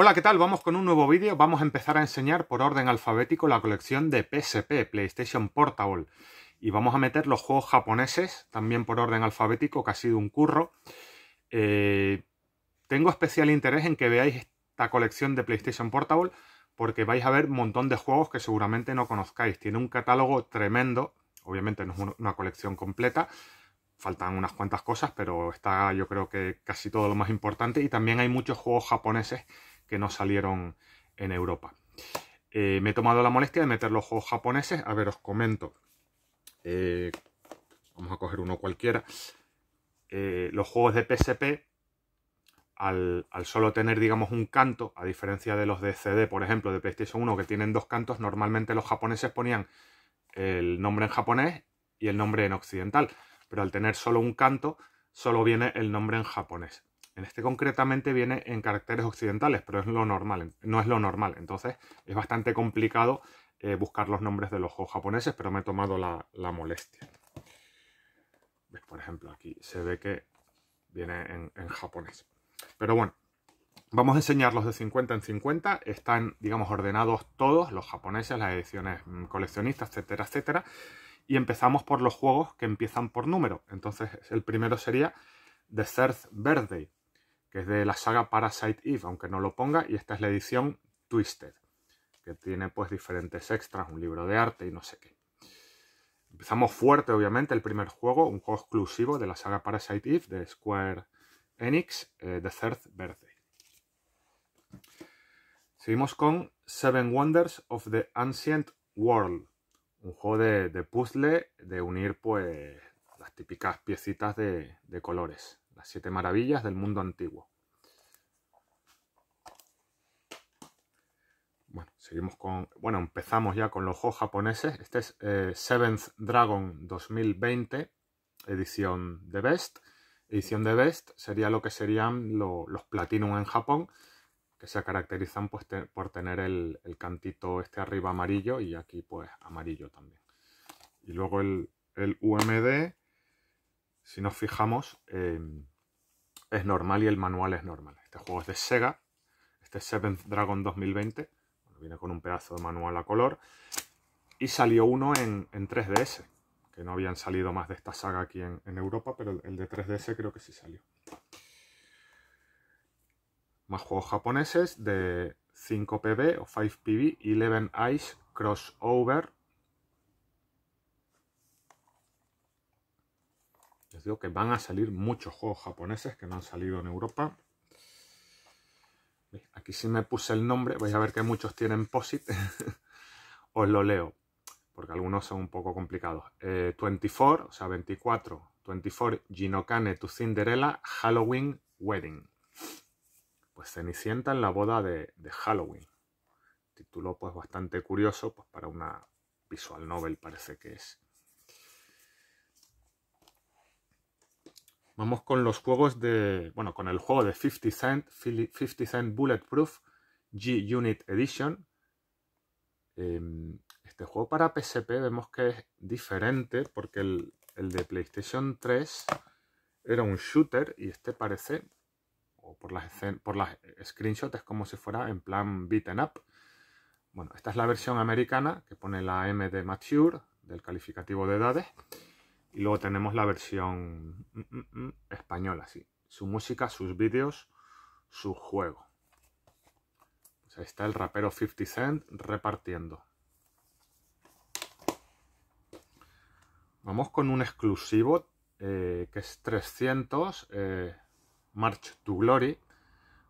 Hola, ¿qué tal? Vamos con un nuevo vídeo. Vamos a empezar a enseñar por orden alfabético la colección de PSP, PlayStation Portable. Y vamos a meter los juegos japoneses, también por orden alfabético, que ha sido un curro. Eh, tengo especial interés en que veáis esta colección de PlayStation Portable, porque vais a ver un montón de juegos que seguramente no conozcáis. Tiene un catálogo tremendo, obviamente no es una colección completa, faltan unas cuantas cosas, pero está yo creo que casi todo lo más importante. Y también hay muchos juegos japoneses que no salieron en Europa. Eh, me he tomado la molestia de meter los juegos japoneses. A ver, os comento. Eh, vamos a coger uno cualquiera. Eh, los juegos de PSP, al, al, solo tener, digamos, un canto, a diferencia de los de CD, por ejemplo, de PlayStation 1, que tienen dos cantos, normalmente los japoneses ponían el nombre en japonés y el nombre en occidental. Pero al tener solo un canto, solo viene el nombre en japonés. En este concretamente viene en caracteres occidentales, pero es lo normal, no es lo normal. Entonces es bastante complicado eh, buscar los nombres de los juegos japoneses, pero me he tomado la, molestia. Por ejemplo, aquí se ve que viene en, japonés. Pero bueno, Vamos a enseñarlos de 50 en 50. Están, digamos, ordenados todos, los japoneses, las ediciones mm, coleccionistas, etcétera, etcétera. Y empezamos por los juegos que empiezan por número. Entonces, el primero sería The Third Verde que es de la saga Parasite Eve, aunque no lo ponga, y esta es la edición Twisted, que tiene pues diferentes extras, un libro de arte y no sé qué. Empezamos fuerte, obviamente, el primer juego, un juego exclusivo de la saga Parasite Eve de Square Enix, eh, The Third Birthday. Seguimos con Seven Wonders of the Ancient World, un juego de, de puzzle de unir pues las típicas piecitas de, de colores las siete maravillas del mundo antiguo. Bueno, seguimos con. Bueno, empezamos ya con los juegos japoneses. Este es eh, Seventh Dragon 2020, edición de Best. Edición de Best sería lo que serían los Platinum en Japón, que se caracterizan pues, por tener el, cantito este arriba amarillo y aquí pues amarillo también. Y luego el, UMD, si nos fijamos, em, es normal y el manual es normal. Este juego es de Sega, este es Seventh Dragon 2020, viene con un pedazo de manual a color, y salió uno en, 3DS, que no habían salido más de esta saga aquí en, Europa, pero el, de 3DS creo que sí salió. Más juegos japoneses de 5PB o 5PB, 11 ice, Crossover digo que van a salir muchos juegos japoneses que no han salido en Europa. Aquí sí me puse el nombre, vais a ver que muchos tienen POSIT. Os lo leo, porque algunos son un poco complicados. 24, eh, o sea, 24. 24, Ginokane to Cinderella, Halloween Wedding. Pues Cenicienta en la boda de, de Halloween. Título pues bastante curioso, pues para una visual novel parece que es. Vamos con los juegos de. Bueno, con el juego de 50 Cent, 50 Cent Bulletproof G-Unit Edition. Em, este juego para PSP vemos que es diferente porque el, de PlayStation 3 era un shooter y este parece, o por las, por las screenshots, es como si fuera en plan beaten up. Bueno, esta es la versión americana que pone la M de Mature, del calificativo de edades. Y luego tenemos la versión mm, mm, mm, española, sí. Su música, sus vídeos, su juego. Pues ahí está el rapero 50 Cent repartiendo. Vamos con un exclusivo eh, que es 300, eh, March to Glory.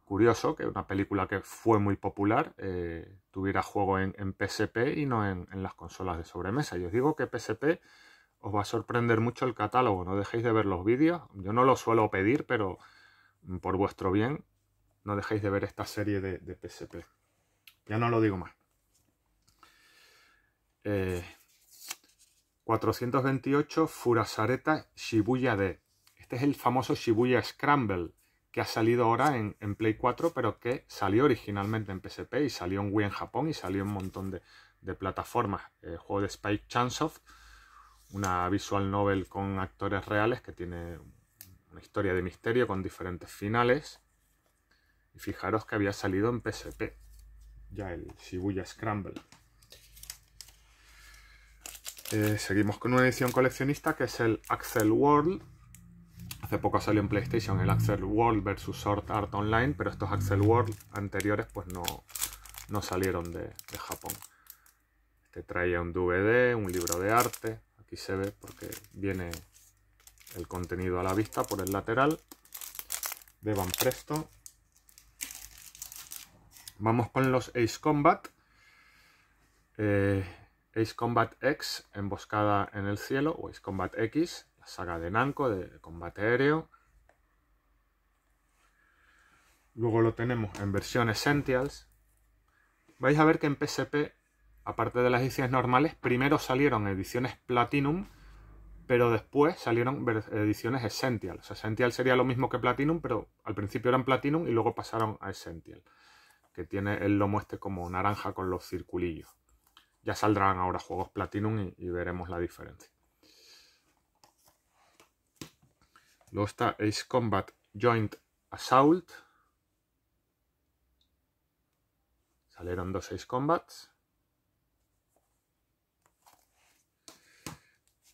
Curioso que una película que fue muy popular eh, tuviera juego en, PSP y no en, en, las consolas de sobremesa. Yo os digo que PSP os va a sorprender mucho el catálogo. No dejéis de ver los vídeos. Yo no lo suelo pedir, pero mm, por vuestro bien, no dejéis de ver esta serie de, de PSP. Ya no lo digo más. 428 eh, Furasareta Shibuya D. Este es el famoso Shibuya Scramble, que ha salido ahora en, Play 4, pero que salió originalmente en PSP y salió en Wii en Japón y salió en un montón de, de plataformas. El eh, juego de Spike Chansoft una visual novel con actores reales que tiene una historia de misterio con diferentes finales. Y fijaros que había salido en PSP, ya el Shibuya Scramble. Eh, seguimos con una edición coleccionista que es el Axel World. Hace poco salió en PlayStation el Axel World vs Sword Art Online, pero estos Axel World anteriores pues no, salieron de, de Japón. Este traía un DVD, un libro de arte, aquí se ve porque viene el contenido a la vista por el lateral de Van Presto. Vamos con los Ace Combat. Eh, Ace Combat X, Emboscada en el Cielo, o Ace Combat X, la saga de Nanco de combate aéreo. Luego lo tenemos en versión Essentials. Vais a ver que en PSP aparte de las ediciones normales, primero salieron ediciones Platinum, pero después salieron ediciones Essential. O sea, Essential sería lo mismo que Platinum, pero al principio eran Platinum y luego pasaron a Essential, que tiene el lomo este como naranja con los circulillos. Ya saldrán ahora juegos Platinum y, veremos la diferencia. Luego está Ace Combat Joint Assault. Salieron dos Ace Combats.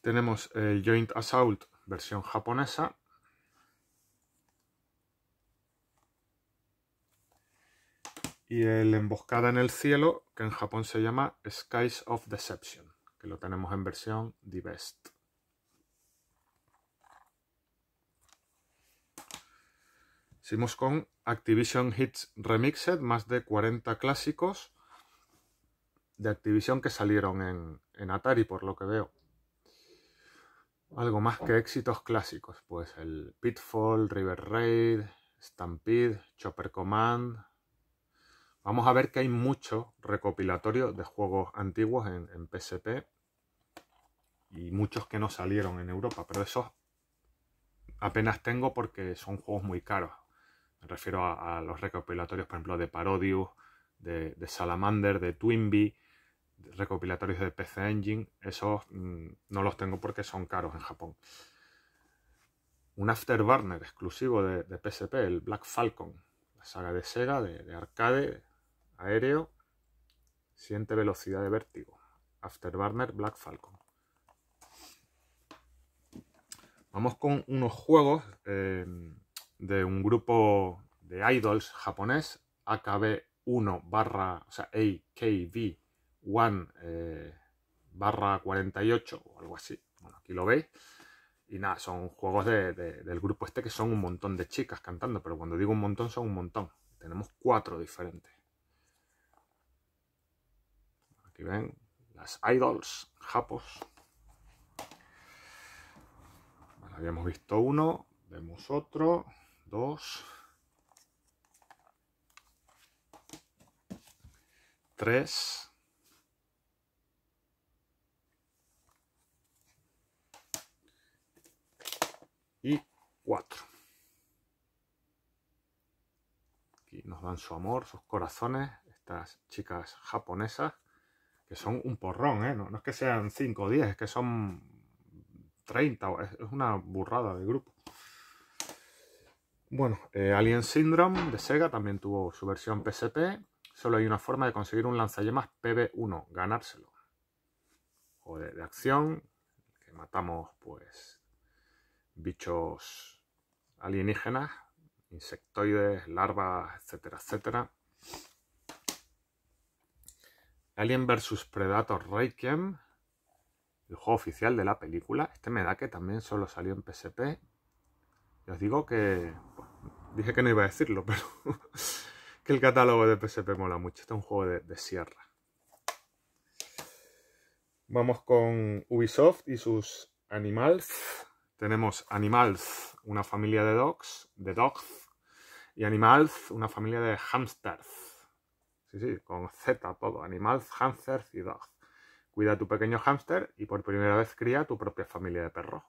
Tenemos el eh, Joint Assault versión japonesa. Y el Emboscada en el Cielo, que en Japón se llama Skies of Deception, que lo tenemos en versión The Best. Seguimos con Activision Hits Remixed, más de 40 clásicos de Activision que salieron en Atari, por lo que veo algo más que éxitos clásicos, pues el Pitfall, River Raid, Stampede, Chopper Command. Vamos a ver que hay mucho recopilatorio de juegos antiguos en, PSP y muchos que no salieron en Europa, pero esos apenas tengo porque son juegos muy caros. Me refiero a, los recopilatorios, por ejemplo, de Parodius, de, de Salamander, de Twinbee, recopilatorios de PC Engine, esos mm, no los tengo porque son caros en Japón. Un Afterburner exclusivo de, PSP, el Black Falcon, la saga de Sega, de, arcade, aéreo, siente velocidad de vértigo. Afterburner Black Falcon. Vamos con unos juegos eh, de un grupo de idols japonés, AKB 1 barra, o sea, AKB One eh, barra 48 o algo así. Bueno, aquí lo veis. Y nada, son juegos del grupo este que son un montón de chicas cantando, pero cuando digo un montón son un montón. Tenemos cuatro diferentes. Aquí ven las idols, japos. habíamos visto uno, vemos otro, dos, tres, y 4. Aquí nos dan su amor, sus corazones, estas chicas japonesas, que son un porrón, ¿eh? no, es que sean 5 o 10, es que son 30, es una burrada de grupo. Bueno, eh, Alien Syndrome de Sega también tuvo su versión PSP. Solo hay una forma de conseguir un lanzallamas PB1, ganárselo. O de acción, que matamos pues bichos alienígenas, insectoides, larvas, etcétera, etcétera. Alien vs Predator Requiem, el juego oficial de la película. Este me da que también solo salió en PSP. Y os digo que... dije que no iba a decirlo, pero... que el catálogo de PSP mola mucho. Este es un juego de, de sierra. Vamos con Ubisoft y sus animals. Tenemos Animals, una familia de dogs, de dogs, y Animals, una familia de hamsters. Sí, sí, con Z todo. Animals, hamsters y dogs. Cuida tu pequeño hamster y por primera vez cría tu propia familia de perro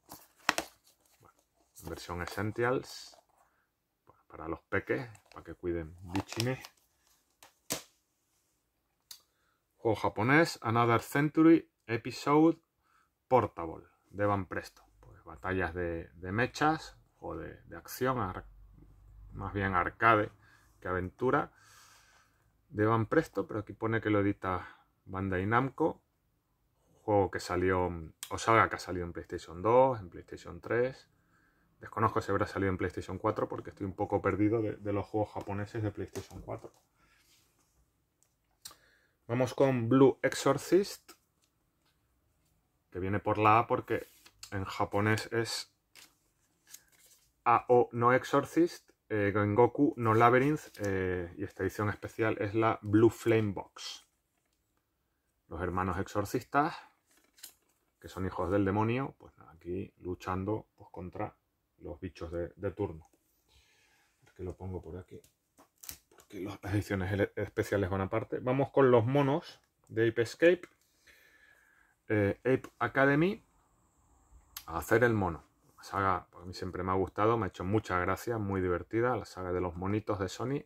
versión Essentials pues, para los peques, para que cuiden bichines. Juego japonés, Another Century, Episode Portable, de Van Presto batallas de, mechas o de, acción, más bien arcade que aventura, de Van Presto, pero aquí pone que lo edita Bandai Namco, juego que salió, o saga que ha salido en PlayStation 2, en PlayStation 3. Desconozco si habrá salido en PlayStation 4 porque estoy un poco perdido de, de los juegos japoneses de PlayStation 4. Vamos con Blue Exorcist, que viene por la A porque en japonés es AO No Exorcist, eh, Gengoku No Labyrinth eh, y esta edición especial es la Blue Flame Box. Los hermanos exorcistas, que son hijos del demonio, pues aquí luchando pues, contra los bichos de, turno. Que lo pongo por aquí, porque las ediciones especiales van aparte. Vamos con los monos de Ape Escape. Eh, Ape Academy, hacer el mono. La saga, a mí siempre me ha gustado, me ha hecho muchas gracias, muy divertida. La saga de los monitos de Sony,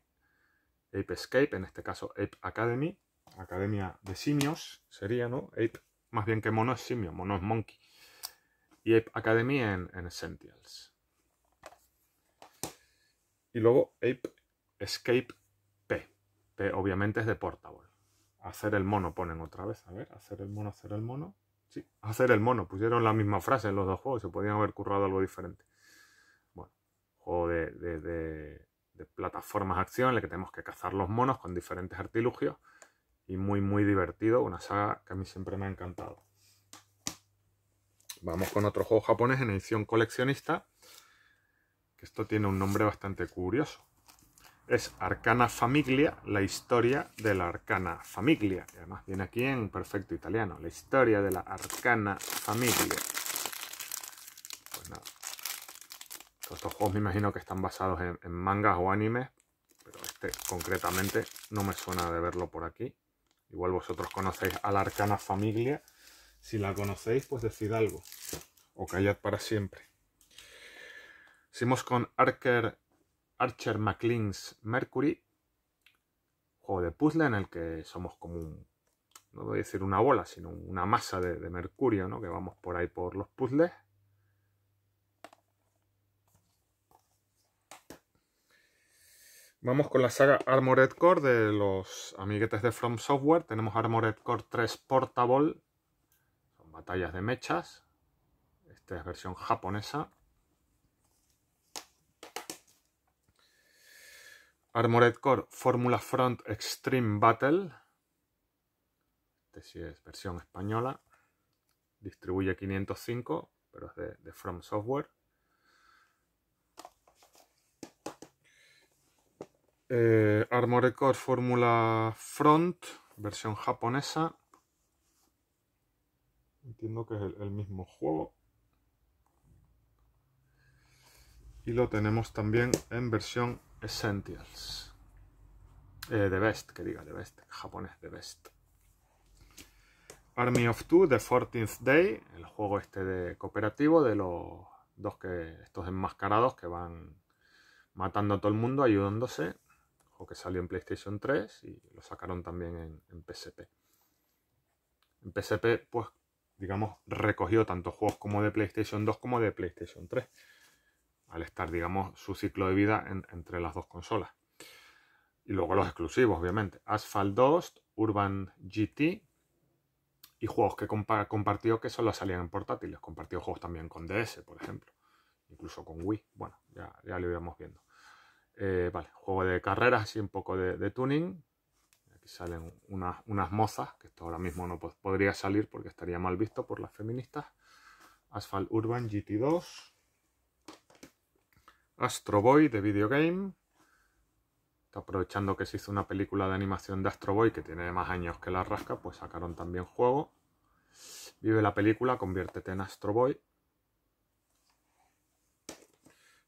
Ape Escape, en este caso Ape Academy, Academia de Simios, sería, ¿no? Ape, más bien que mono es simio, mono es monkey. Y Ape Academy en, en Essentials. Y luego Ape Escape P. P obviamente es de Portable. Hacer el mono ponen otra vez. A ver, hacer el mono, hacer el mono. Sí, hacer el mono. Pusieron la misma frase en los dos juegos, se podían haber currado algo diferente. Bueno, juego de, de, de, plataformas acción en el que tenemos que cazar los monos con diferentes artilugios y muy, muy divertido. Una saga que a mí siempre me ha encantado. Vamos con otro juego japonés en edición coleccionista. Que esto tiene un nombre bastante curioso es Arcana Famiglia, la historia de la Arcana Famiglia. además viene aquí en perfecto italiano, la historia de la Arcana Famiglia. Pues nada. Todos estos juegos me imagino que están basados en, mangas o animes, pero este concretamente no me suena de verlo por aquí. Igual vosotros conocéis a la Arcana Famiglia. Si la conocéis, pues decid algo. O callad para siempre. Seguimos con Archer... Archer McLean's Mercury, juego de puzzle en el que somos como un, no voy a decir una bola, sino una masa de, mercurio, que vamos por ahí por los puzzles. Vamos con la saga Armored Core de los amiguetes de From Software. Tenemos Armored Core 3 Portable. Son batallas de mechas. Esta es versión japonesa. Armored Core Formula Front Extreme Battle. Este sí es versión española. Distribuye 505, pero es de, From Software. Eh, Armored Core Formula Front, versión japonesa. Entiendo que es el, el mismo juego. Y lo tenemos también en versión Essentials. Eh, the Best, que diga, The Best, japonés, The Best. Army of Two, The 14th Day, el juego este de cooperativo de los dos que, estos enmascarados que van matando a todo el mundo, ayudándose. o que salió en PlayStation 3 y lo sacaron también en, en PSP. En PSP, pues, digamos, recogió tanto juegos como de PlayStation 2 como de PlayStation 3 al estar, digamos, su ciclo de vida entre las dos consolas. Y luego los exclusivos, obviamente. Asphalt 2, Urban GT y juegos que compa compartió que solo salían en portátiles. Compartió juegos también con DS, por ejemplo. Incluso con Wii. Bueno, ya, lo íbamos viendo. Eh, juego de carreras, y un poco de, tuning. Aquí salen unas, mozas, que esto ahora mismo no podría salir porque estaría mal visto por las feministas. Asphalt Urban GT2 Astro Boy de videogame. Aprovechando que se hizo una película de animación de Astro Boy que tiene más años que la rasca, pues sacaron también juego. Vive la película, conviértete en Astro Boy.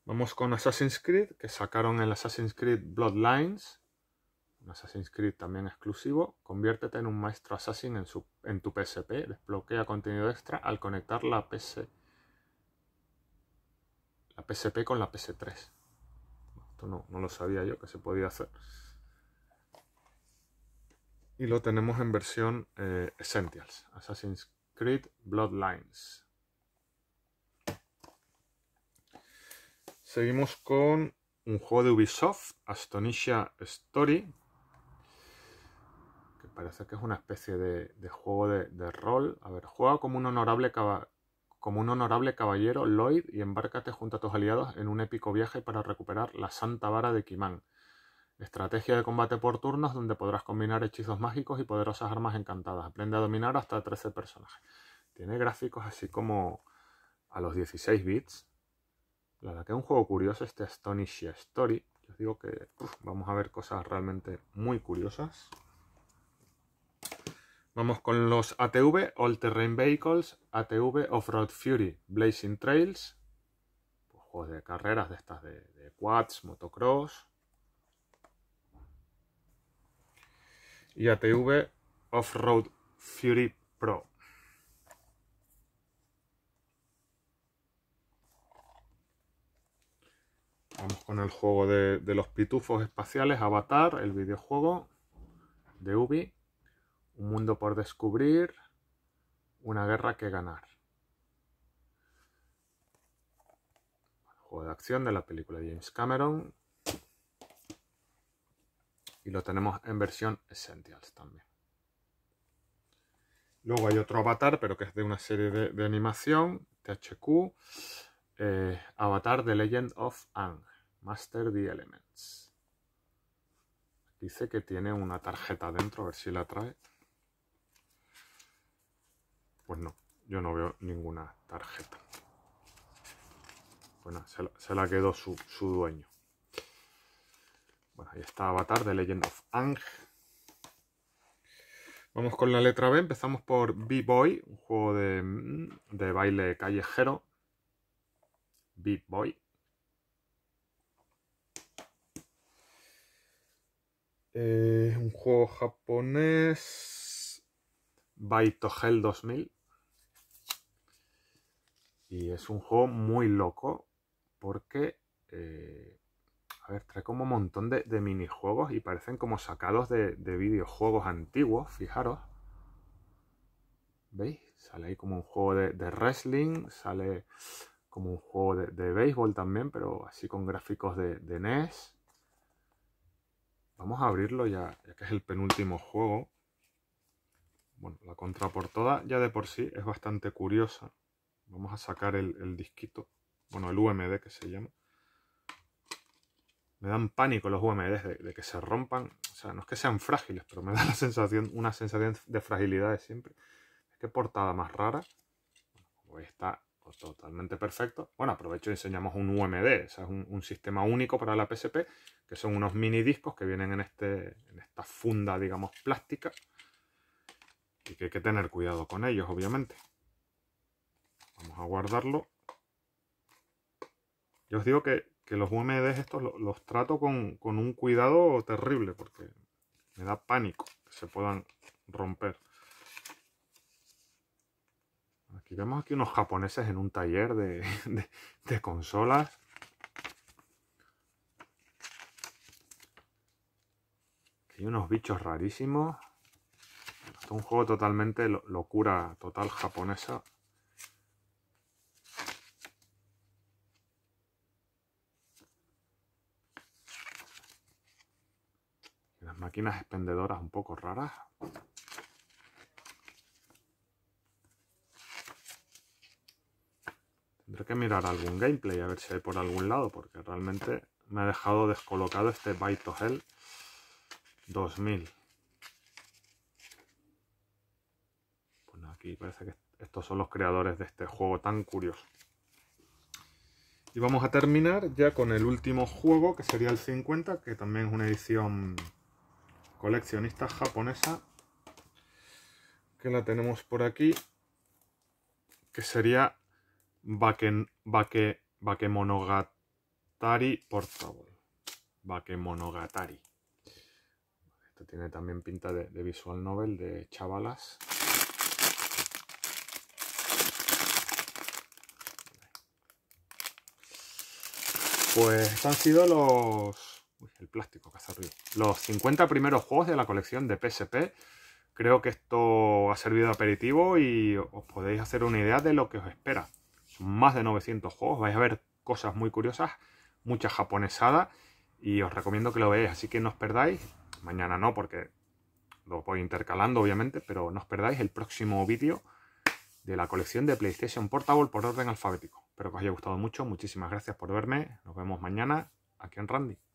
Vamos con Assassin's Creed, que sacaron el Assassin's Creed Bloodlines. Un Assassin's Creed también exclusivo. Conviértete en un maestro assassin en, su, en tu PSP. Desbloquea contenido extra al conectar la PSP la PSP con la PS3. Esto no, lo sabía yo que se podía hacer. Y lo tenemos en versión eh, Essentials, Assassin's Creed Bloodlines. Seguimos con un juego de Ubisoft, Astonisha Story, que parece que es una especie de, juego de, rol. A ver, juega como un honorable caba, como un honorable caballero, Lloyd, y embárcate junto a tus aliados en un épico viaje para recuperar la Santa Vara de Kimán. Estrategia de combate por turnos donde podrás combinar hechizos mágicos y poderosas armas encantadas. Aprende a dominar hasta 13 personajes. Tiene gráficos así como a los 16 bits. La verdad que es un juego curioso este Astonishia Story. os digo que vamos a ver cosas realmente muy curiosas. Vamos con los ATV, All Terrain Vehicles, ATV Off-Road Fury, Blazing Trails, juegos de carreras de estas de, quads, motocross. Y ATV Off-Road Fury Pro. Vamos con el juego de los pitufos espaciales, Avatar, el videojuego de Ubi un mundo por descubrir, una guerra que ganar. Juego de acción de la película de James Cameron. Y lo tenemos en versión Essentials también. Luego hay otro Avatar, pero que es de una serie de, animación, THQ. Eh, Avatar The Legend of Ang, Master the Elements. Dice que tiene una tarjeta dentro, a ver si la trae. Pues no, yo no veo ninguna tarjeta. Bueno, se la, quedó su, dueño. Bueno, ahí está Avatar de Legend of Ang. Vamos con la letra B. Empezamos por B-Boy, un juego de, mm, baile callejero. B-Boy. Eh, un juego japonés. Hell 2000. Y es un juego muy loco porque, eh, a ver, trae como un montón de, minijuegos y parecen como sacados de, videojuegos antiguos, fijaros. ¿Veis? Sale ahí como un juego de, wrestling, sale como un juego de, béisbol también, pero así con gráficos de, de NES. Vamos a abrirlo ya, ya que es el penúltimo juego. Bueno, la contraportada ya de por sí es bastante curiosa. Vamos a sacar el, disquito, bueno, el UMD que se llama. Me dan pánico los UMDs de, que se rompan. O sea, no es que sean frágiles, pero me da la sensación, una sensación de fragilidad de siempre. Es que portada más rara. Pues está totalmente perfecto. Bueno, aprovecho y enseñamos un UMD, o sea, es un, sistema único para la PSP, que son unos mini discos que vienen en, este, en esta funda, digamos, plástica, y que hay que tener cuidado con ellos, obviamente. Vamos a guardarlo. Yo os digo que, los UMDs estos los, trato con, un cuidado terrible porque me da pánico que se puedan romper. Aquí vemos aquí unos japoneses en un taller de, de consolas. Aquí hay unos bichos rarísimos. Esto es un juego totalmente locura total japonesa. máquinas expendedoras un poco raras. Tendré que mirar algún gameplay a ver si hay por algún lado, porque realmente me ha dejado descolocado este of Hell 2000. Bueno, aquí parece que estos son los creadores de este juego tan curioso. Y vamos a terminar ya con el último juego, que sería el 50, que también es una edición coleccionista japonesa que la tenemos por aquí que sería Baken, por favor Portable Bakemonogatari esto tiene también pinta de, de visual novel de chavalas pues han sido los el plástico que ruido. Los 50 primeros juegos de la colección de PSP. Creo que esto ha servido de aperitivo y os podéis hacer una idea de lo que os espera. Son más de 900 juegos, vais a ver cosas muy curiosas, mucha japonesada y os recomiendo que lo veáis, así que no os perdáis. Mañana no, porque lo voy intercalando obviamente, pero no os perdáis el próximo vídeo de la colección de PlayStation Portable por orden alfabético. Espero que os haya gustado mucho, muchísimas gracias por verme, nos vemos mañana aquí en Randy.